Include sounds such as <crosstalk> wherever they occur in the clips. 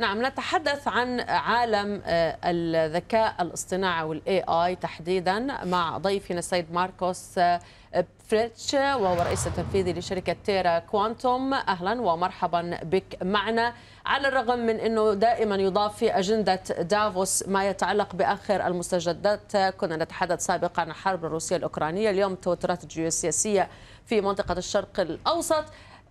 نعم نتحدث عن عالم آه، الذكاء الاصطناعي والاي اي تحديدا مع ضيفنا السيد ماركوس آه، فريتش وهو الرئيس التنفيذي لشركة تيرا كوانتوم أهلا ومرحبا بك معنا على الرغم من أنه دائما يضاف في أجندة دافوس ما يتعلق بآخر المستجدات كنا نتحدث سابقا عن الحرب الروسية الأوكرانية اليوم التوترات الجيوسياسية في منطقة الشرق الأوسط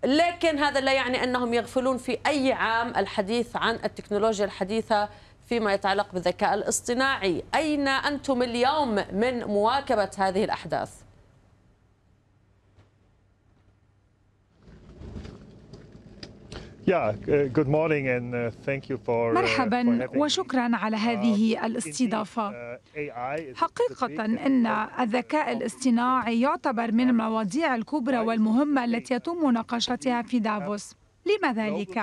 لكن هذا لا يعني أنهم يغفلون في أي عام الحديث عن التكنولوجيا الحديثة فيما يتعلق بالذكاء الاصطناعي أين أنتم اليوم من مواكبة هذه الأحداث؟ Uh, uh, uh, مرحبا وشكرا على um, هذه الاستضافة حقيقة أن الذكاء الاصطناعي يعتبر من المواضيع الكبرى والمهمة التي يتم مناقشتها في دافوس لما ذلك؟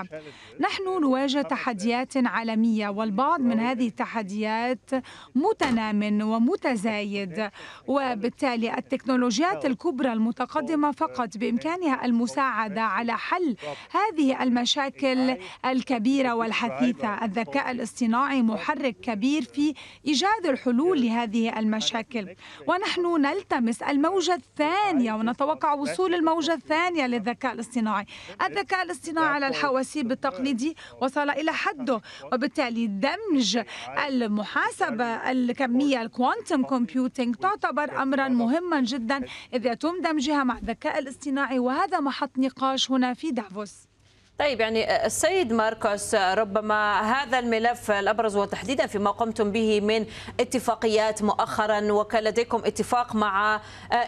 نحن نواجه نعم، نعم. تحديات عالمية والبعض من هذه التحديات متنام ومتزايد <laughs> نعم، وبالتالي التكنولوجيات الكبرى المتقدمة فقط بإمكانها المساعدة على حل هذه المشاكل الكبيرة والحثيثة الذكاء الاصطناعي محرك كبير في إيجاد الحلول لهذه المشاكل ونحن نلتمس الموجة الثانية ونتوقع وصول الموجة الثانية للذكاء الاصطناعي الذكاء الاصطناعي الصناعة على الحواسيب التقليدي وصل إلى حده وبالتالي دمج المحاسبة الكمية الكوانتم كومبيوتينج تعتبر أمرا مهما جدا إذ يتم دمجها مع الذكاء الاصطناعي وهذا محط نقاش هنا في دافوس طيب يعني السيد ماركوس ربما هذا الملف الابرز وتحديدا فيما قمتم به من اتفاقيات مؤخرا وكان لديكم اتفاق مع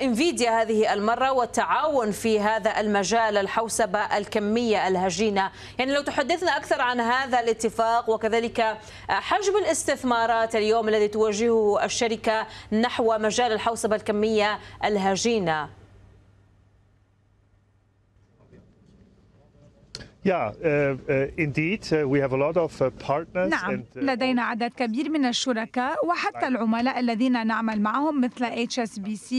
انفيديا هذه المره والتعاون في هذا المجال الحوسبه الكميه الهجينه، يعني لو تحدثنا اكثر عن هذا الاتفاق وكذلك حجم الاستثمارات اليوم الذي توجهه الشركه نحو مجال الحوسبه الكميه الهجينه. نعم uh, لدينا عدد كبير من الشركاء وحتى العملاء الذين نعمل معهم مثل HSBC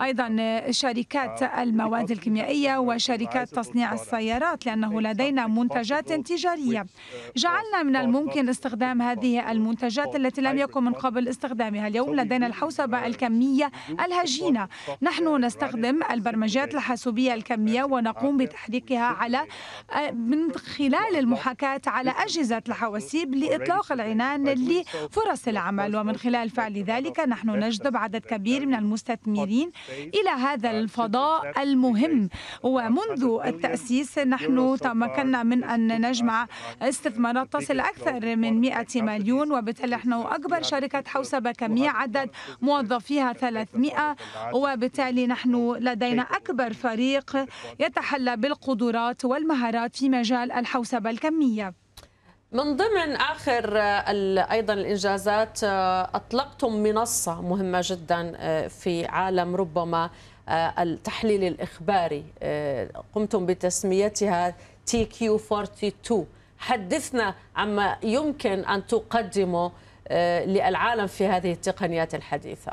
وايضا شركات uh, المواد الكيميائيه uh, وشركات تصنيع السيارات لانه لدينا منتجات تجاريه جعلنا من الممكن استخدام هذه المنتجات التي لم يكن من قبل استخدامها اليوم لدينا الحوسبه الكميه الهجينه نحن نستخدم البرمجات الحاسوبيه الكميه ونقوم بتحريكها على أه، من خلال المحاكاة على أجهزة الحواسيب لإطلاق العنان لفرص العمل ومن خلال فعل ذلك نحن نجذب عدد كبير من المستثمرين إلى هذا الفضاء المهم ومنذ التأسيس نحن تمكنا من أن نجمع استثمارات تصل أكثر من 100 مليون وبالتالي نحن أكبر شركة حوسبة كمية عدد موظفيها 300 وبالتالي نحن لدينا أكبر فريق يتحلى بالقدرات والمهارات المجوهرات في مجال الحوسبة الكمية من ضمن اخر آه، ايضا الانجازات آه، اطلقتم منصه مهمه جدا آه، في عالم ربما التحليل الاخباري قمتم بتسميتها تي كيو 42 حدثنا عما يمكن ان تقدمه للعالم في هذه التقنيات الحديثه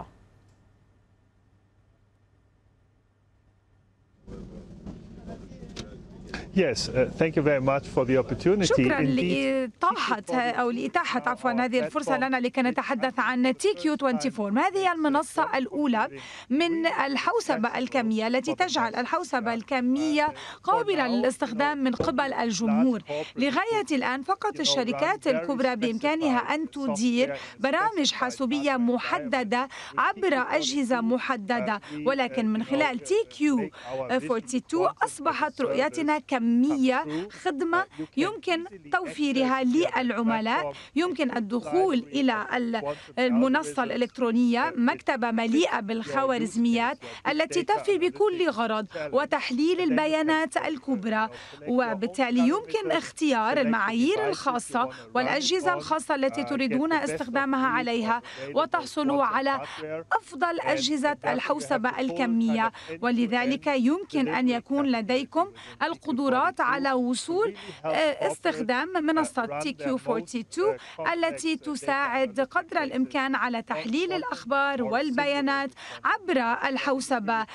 Yes, uh, thank you very much for the opportunity. شكرا لإطاحة أو لإتاحة عفوا هذه الفرصة لنا لكي نتحدث عن تي كيو 24 هذه المنصة الأولى من الحوسبة الكمية التي تجعل الحوسبة الكمية قابلة للاستخدام من قبل الجمهور لغاية الآن فقط الشركات الكبرى بإمكانها أن تدير برامج حاسوبية محددة عبر أجهزة محددة ولكن من خلال تي كيو 42 أصبحت رؤيتنا كمية مية خدمة يمكن توفيرها للعملاء يمكن الدخول إلى المنصة الإلكترونية مكتبة مليئة بالخوارزميات التي تفي بكل غرض وتحليل البيانات الكبرى وبالتالي يمكن اختيار المعايير الخاصة والأجهزة الخاصة التي تريدون استخدامها عليها وتحصلوا على أفضل أجهزة الحوسبة الكمية ولذلك يمكن أن يكون لديكم القدرة التحقيقات على وصول آه، استخدام منصة تي كيو 42 التي تساعد قدر الإمكان على تحليل الأخبار والبيانات عبر الحوسبة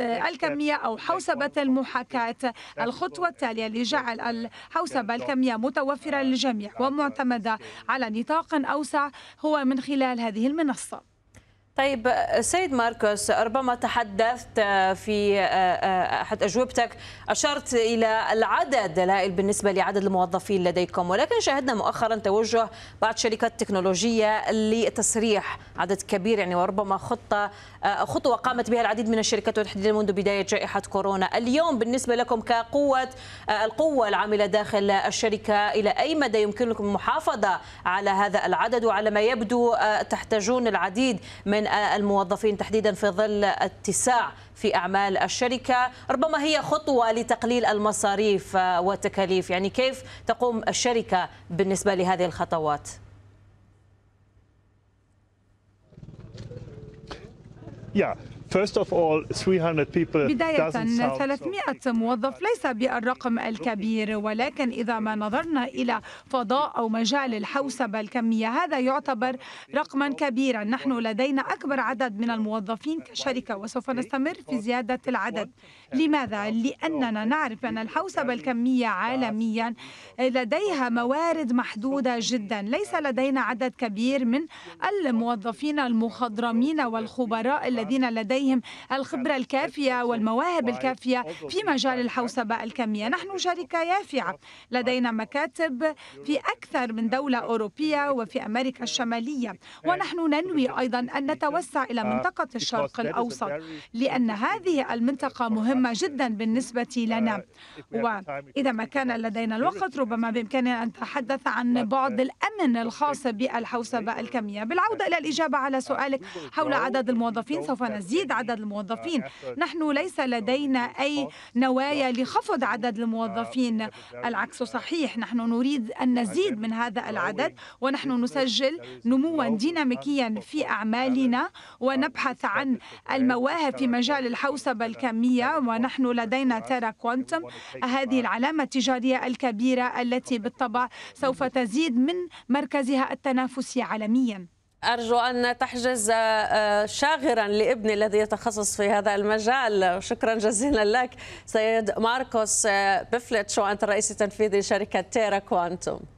الكمية أو حوسبة المحاكاة الخطوة التالية لجعل الحوسبة الكمية متوفرة للجميع ومعتمدة على نطاق أوسع هو من خلال هذه المنصة طيب سيد ماركوس ربما تحدثت في احد اجوبتك اشرت الى العدد دلائل بالنسبه لعدد الموظفين لديكم ولكن شاهدنا مؤخرا توجه بعض شركات تكنولوجيه لتسريح عدد كبير يعني وربما خطه خطوه قامت بها العديد من الشركات وتحديدا منذ بدايه جائحه كورونا اليوم بالنسبه لكم كقوه القوه العامله داخل الشركه الى اي مدى يمكنكم المحافظه على هذا العدد وعلى ما يبدو تحتاجون العديد من من الموظفين تحديدا في ظل اتساع في أعمال الشركة ربما هي خطوة لتقليل المصاريف والتكاليف يعني كيف تقوم الشركة بالنسبة لهذه الخطوات؟ Yeah. بداية 300 موظف ليس بالرقم الكبير ولكن إذا ما نظرنا إلى فضاء أو مجال الحوسبة الكمية هذا يعتبر رقما كبيرا نحن لدينا أكبر عدد من الموظفين كشركة وسوف نستمر في زيادة العدد لماذا؟ لأننا نعرف أن الحوسبة الكمية عالميا لديها موارد محدودة جدا ليس لدينا عدد كبير من الموظفين المخضرمين والخبراء الذين لديهم لديهم الخبرة الكافية والمواهب الكافية في مجال الحوسبة الكمية نحن شركة يافعة لدينا مكاتب في أكثر من دولة أوروبية وفي أمريكا الشمالية ونحن ننوي أيضا أن نتوسع إلى منطقة الشرق الأوسط لأن هذه المنطقة مهمة جدا بالنسبة لنا وإذا ما كان لدينا الوقت ربما بإمكاننا أن نتحدث عن بعض الأمن الخاص بالحوسبة الكمية بالعودة إلى الإجابة على سؤالك حول عدد الموظفين سوف نزيد تزيد عدد الموظفين نحن ليس لدينا أي نوايا لخفض عدد الموظفين العكس صحيح نحن نريد أن نزيد من هذا العدد ونحن نسجل نموا ديناميكيا في أعمالنا ونبحث عن المواهب في مجال الحوسبة الكمية ونحن لدينا تيرا كوانتم هذه العلامة التجارية الكبيرة التي بالطبع سوف تزيد من مركزها التنافسي عالميا أرجو أن تحجز آه، شاغرا لابني الذي يتخصص في هذا المجال شكرا جزيلا لك سيد ماركوس آه، بفلتش وأنت الرئيس التنفيذي لشركة تيرا كوانتوم